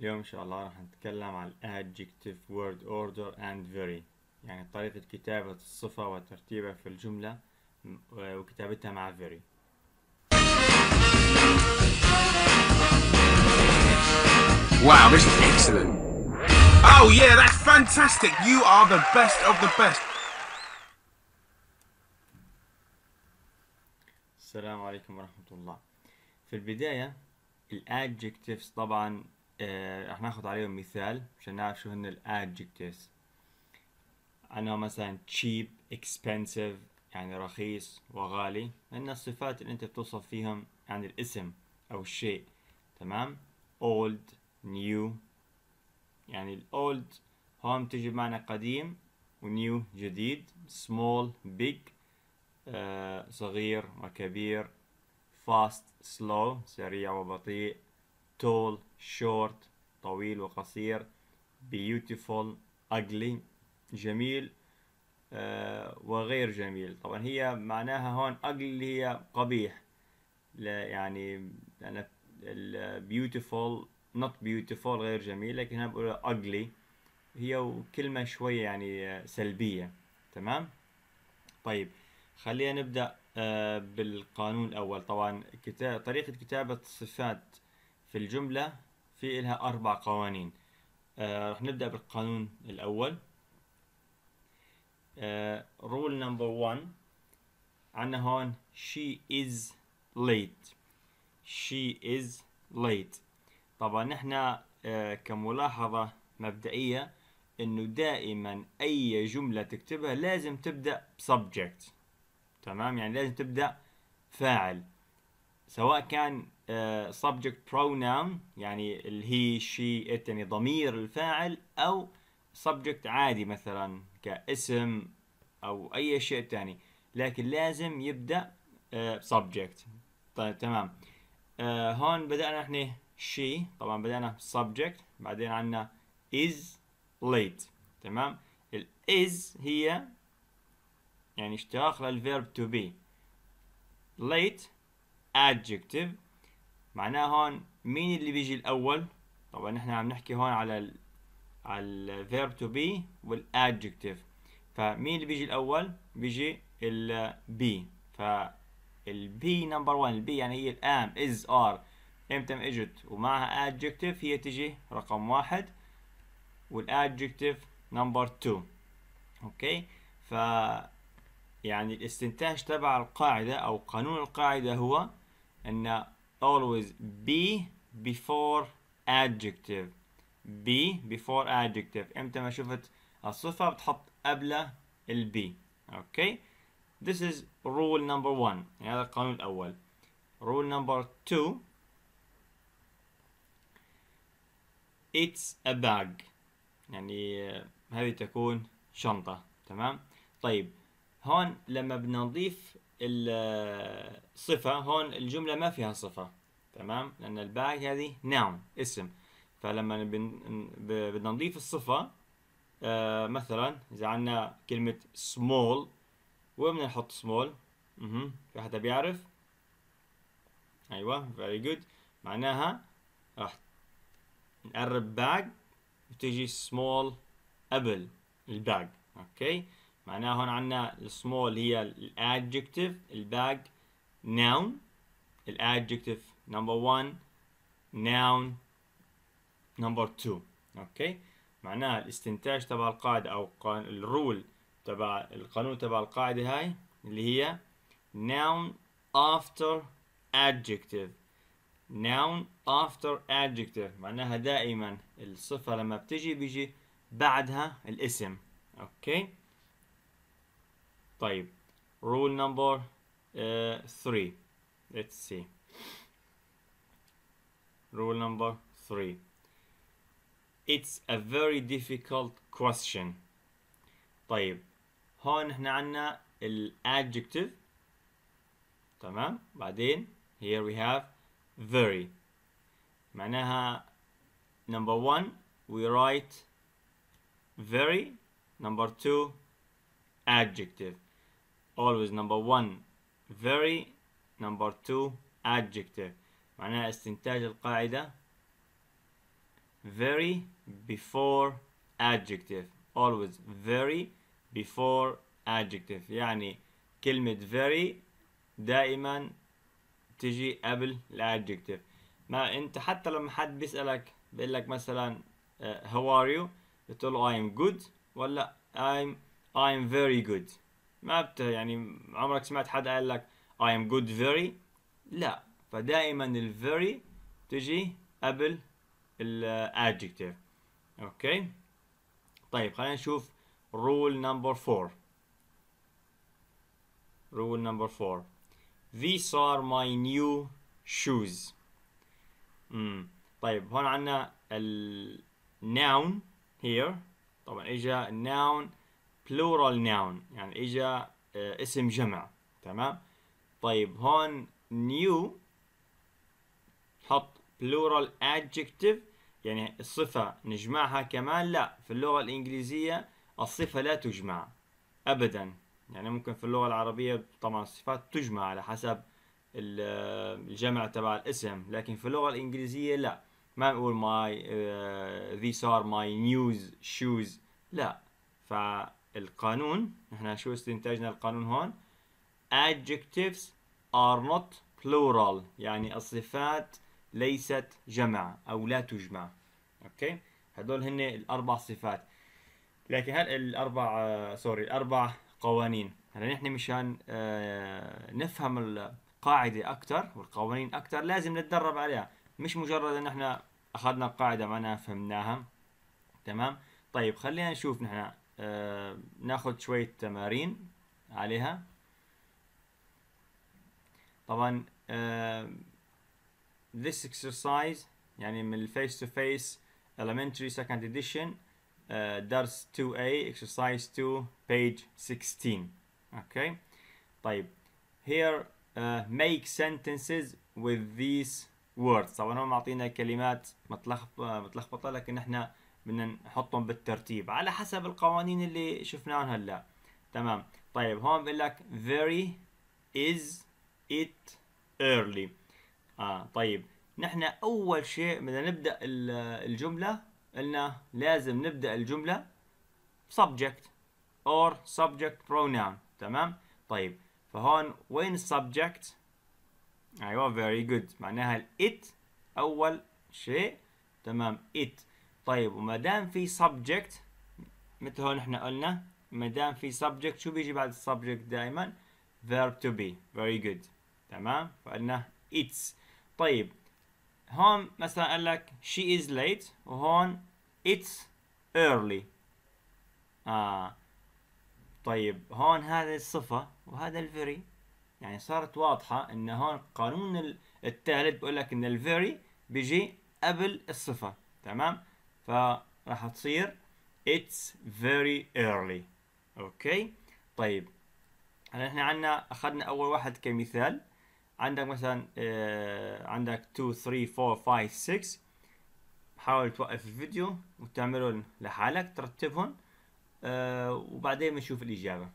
اليوم ان شاء الله راح نتكلم عن adjective word order and very يعني طريقة كتابة الصفة وترتيبها في الجملة وكتابتها مع very Wow, this is excellent. Oh yeah, that's fantastic. You are the best of the best. السلام عليكم ورحمة الله. في البداية الادجكتيفز طبعا آه، راح ناخذ عليهم مثال عشان نعرف شو هن الادجكتيفز انا مثلا cheap expensive يعني رخيص وغالي هن الصفات اللي انت بتوصف فيهم يعني الاسم او الشيء تمام old new يعني الاولد هون تجي بمعنى قديم ونيو جديد small big آه، صغير وكبير fast slow سريع وبطيء tall short طويل وقصير beautiful ugly جميل آه، وغير جميل طبعا هي معناها هون ugly اللي هي قبيح لا يعني أنا beautiful not beautiful غير جميل لكن هنا بقول ugly هي كلمة شوية يعني سلبية تمام طيب خلينا نبدأ آه، بالقانون الأول طبعا طريقة كتابة صفات في الجملة في إلها أربع قوانين آه رح نبدأ بالقانون الأول رول نمبر 1 عنا هون she is late she is late طبعا نحن آه كملاحظة مبدئية انه دائما اي جملة تكتبها لازم تبدأ subject تمام يعني لازم تبدأ فاعل سواء كان آه، subject pronoun يعني ال he she it يعني ضمير الفاعل أو subject عادي مثلا كاسم أو أي شيء تاني لكن لازم يبدأ آه، subject طيب تمام آه، هون بدأنا احنا she طبعا بدأنا subject بعدين عنا is late تمام ال is هي يعني اشتقاق للverb to be late adjective معناها هون مين اللي بيجي الاول طبعا نحن عم نحكي هون على الـ على الفيرب تو بي والادجكتيف فمين اللي بيجي الاول بيجي البي فالبي نمبر 1 البي يعني هي الام از ار امتى ما اجت ومعها ادجكتيف هي تجي رقم واحد والادجكتيف نمبر 2 اوكي ف يعني الاستنتاج تبع القاعدة أو قانون القاعدة هو أن always be before adjective be before adjective امتى ما شفت الصفة بتحط قبله البي اوكي okay. this is rule number one هذا القانون الأول rule number two it's a bag يعني هذه تكون شنطة تمام طيب هون لما بنضيف الصفة هون الجملة ما فيها صفة تمام لأن الباي هذه نعم اسم فلما بدنا نضيف الصفة آه مثلا إذا عندنا كلمة small وين بدنا نحط small؟ اها في حدا بيعرف؟ أيوه very good معناها راح نقرب باج وتيجي small قبل الباج أوكي معناها هون عندنا السمول هي الادجكتيف الباج noun الادجكتيف نمبر 1 noun نمبر 2 اوكي معناها الاستنتاج تبع القاعدة او الرول تبع القانون تبع القاعدة هاي اللي هي noun after adjective noun after adjective معناها دائما الصفة لما بتجي بيجي بعدها الاسم اوكي طيب rule number uh, three let's see rule number three it's a very difficult question طيب هون احنا عنا ال adjective تمام بعدين here we have very معناها number one we write very number two adjective always number one very number two adjective معناها استنتاج القاعدة very before adjective always very before adjective يعني كلمة very دائما تجي قبل الادجكتيف ما انت حتى لما حد بيسألك بيقول لك مثلا uh, how are you بتقول له I am good ولا I'm I'm very good ما بت يعني عمرك سمعت حد قال لك I am good very لا فدائما ال very تجي قبل ال adjective اوكي طيب خلينا نشوف rule number four rule number four these are my new shoes مم. طيب هون عندنا ال noun here طبعا اجا noun plural noun يعني اجى آه، اسم جمع تمام طيب هون new حط plural adjective يعني الصفة نجمعها كمان لا في اللغة الإنجليزية الصفة لا تجمع أبدا يعني ممكن في اللغة العربية طبعا الصفات تجمع على حسب آه، الجمع تبع الاسم لكن في اللغة الإنجليزية لا ما نقول my uh, these are my news shoes لا ف القانون نحن شو استنتاجنا القانون هون adjectives are not plural يعني الصفات ليست جمع او لا تجمع اوكي هدول هن الاربع صفات لكن هل الاربع سوري الاربع قوانين هلا نحن مشان آه، نفهم القاعده اكثر والقوانين اكثر لازم نتدرب عليها مش مجرد ان احنا اخذنا القاعده معناها فهمناها تمام طيب خلينا نشوف نحن ناخد شوية تمارين عليها طبعا this exercise يعني من face to face elementary second edition درس 2A exercise 2 page 16 okay طيب here uh, make sentences with these words طبعا هم معطينا كلمات متلخبطه متلخبطه لكن احنا بدنا نحطهم بالترتيب على حسب القوانين اللي شفناها هلا تمام طيب هون بقول لك very is it early اه طيب نحن اول شيء بدنا نبدا الجمله قلنا لازم نبدا الجمله subject or subject pronoun تمام طيب فهون وين subject ايوه very good معناها it اول شيء تمام it طيب وما دام في subject مثل هون احنا قلنا ما دام في subject شو بيجي بعد السبجكت دائما verb to be very good تمام فقلنا it's طيب هون مثلا قال لك she is late وهون it's early آه طيب هون هذه الصفة وهذا الفيري يعني صارت واضحة ان هون قانون الثالث بقول لك ان الفيري بيجي قبل الصفة تمام فراح تصير it's very early اوكي طيب احنا عندنا اخذنا اول واحد كمثال عندك مثلا آه عندك 2 3 4 5 6 حاول توقف الفيديو وتعملهم لحالك ترتبهم آه وبعدين بنشوف الاجابه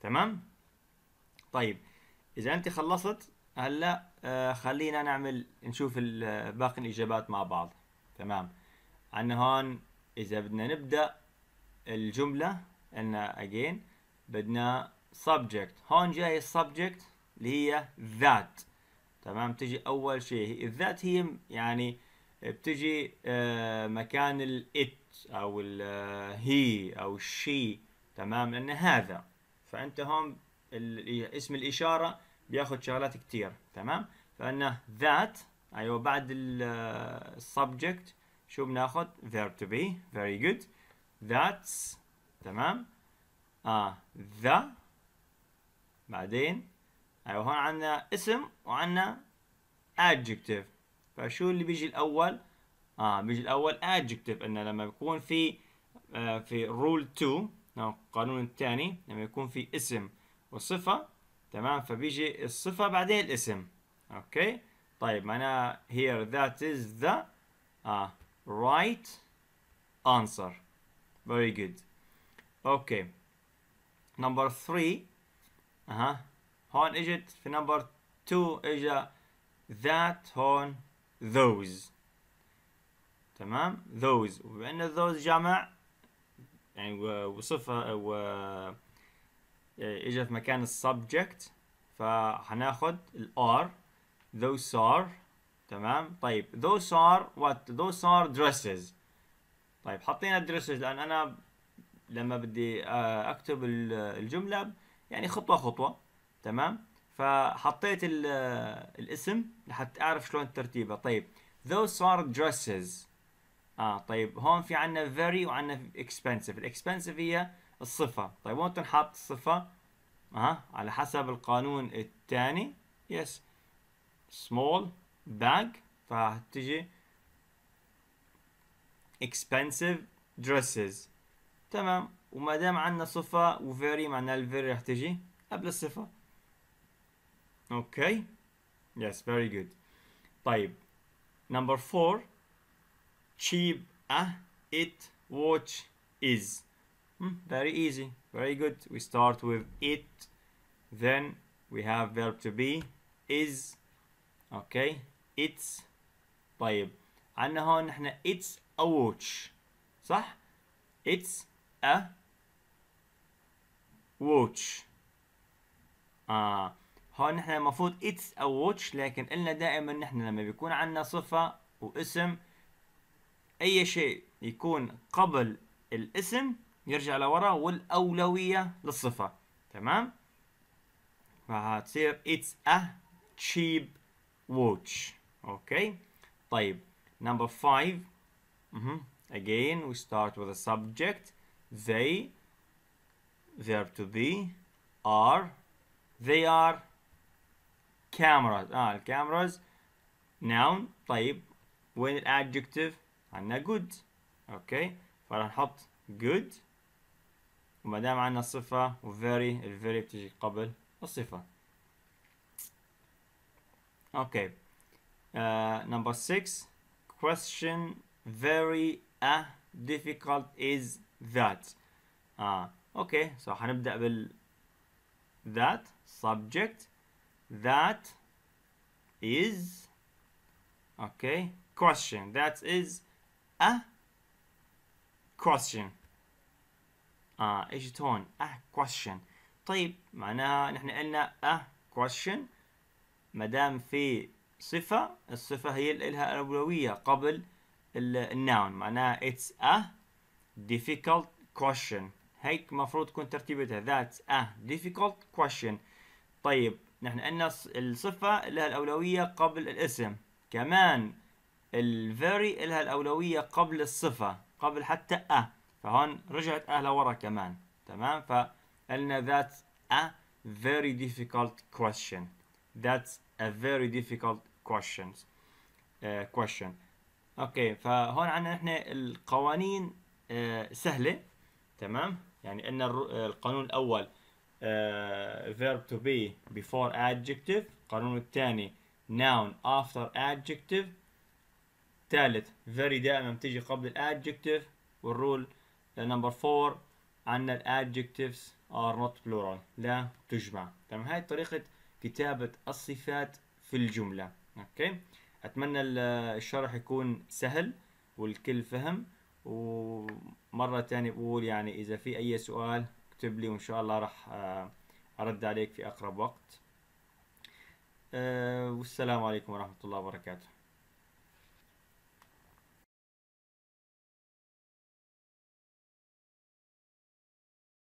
تمام طيب اذا انت خلصت هلا آه، خلينا نعمل نشوف آه، باقي الاجابات مع بعض تمام عندنا هون اذا بدنا نبدا الجمله ان again بدنا subject هون جاي السبجكت اللي هي ذات تمام تجي اول شيء الذات هي يعني بتجي آه، مكان الات او هي او الشي تمام لان هذا فانت هون اسم الإشارة بياخد شغلات كتير تمام فقلنا that أيوة بعد السبجكت شو بناخد there to be very good that's تمام آه the بعدين أيوة هون عنا اسم وعنا adjective فشو اللي بيجي الأول آه بيجي الأول adjective إنه لما بيكون في آه في rule 2 القانون نعم، الثاني لما يكون في اسم وصفة تمام فبيجي الصفة بعدين الاسم اوكي طيب معناها here that is the uh, right answer very good اوكي نمبر 3 اها هون اجت في نمبر 2 اجا that هون those تمام those ان those جمع يعني وصفة و إيه، اجى في مكان السبجكت فهناخد الار those are تمام طيب those are what those are dresses طيب حطينا dresses لان انا لما بدي آه، اكتب الجمله يعني خطوه خطوه تمام فحطيت آه، الاسم لحتى اعرف شلون ترتيبه طيب those are dresses اه طيب هون في عندنا very وعندنا expensive expensive هي الصفة طيب وين تنحط الصفة ها على حسب القانون الثاني يس small bag فهتجي expensive dresses تمام وما دام عندنا صفة وفيري معناها الفيري راح تجي قبل الصفة اوكي يس فيري جود طيب نمبر فور cheap a أه، it watch is Hmm, very easy very good we start with it then we have verb to be is okay it's طيب عندنا هون نحن it's a watch صح it's a watch آه هون نحن المفروض it's a watch لكن قلنا دائما نحن لما بيكون عندنا صفة واسم أي شيء يكون قبل الاسم يرجع لورا والاولويه للصفه تمام فهتصير it's a cheap watch اوكي طيب number five mm -hmm. again we start with a subject they there to be are they are cameras اه cameras noun طيب وين الادجكتيف عندنا good اوكي فرح نحط good وما دام عندنا very وفيري very بتجي قبل الصفة اوكي نمبر 6 question very a difficult is that اه اوكي سو حنبدأ بال that subject that is okay question that is a question اه ايش تون اه question طيب معناها نحن قلنا اه question مدام في صفة الصفة هي اللي لها الأولوية قبل الناون معناها it's a difficult question هيك مفروض تكون ترتيبتها that's a difficult question طيب نحن قلنا الصفة لها الأولوية قبل الاسم كمان الفيري very لها الأولوية قبل الصفة قبل حتى a فهون رجعت أهلا ورا كمان تمام فقلنا that's a very difficult question that's a very difficult questions uh, question اوكي فهون عندنا نحن القوانين uh, سهله تمام يعني ان آه، القانون الاول uh, verb to be before adjective القانون الثاني noun after adjective ثالث very دائما بتيجي قبل الادجكتيف والرول نمبر 4 عندنا الادجكتيفز ار نوت بلورال لا تجمع تمام هاي طريقة كتابة الصفات في الجملة اوكي اتمنى الشرح يكون سهل والكل فهم ومرة ثانيه بقول يعني اذا في اي سؤال اكتب لي وان شاء الله راح آه، ارد عليك في اقرب وقت آه، والسلام عليكم ورحمة الله وبركاته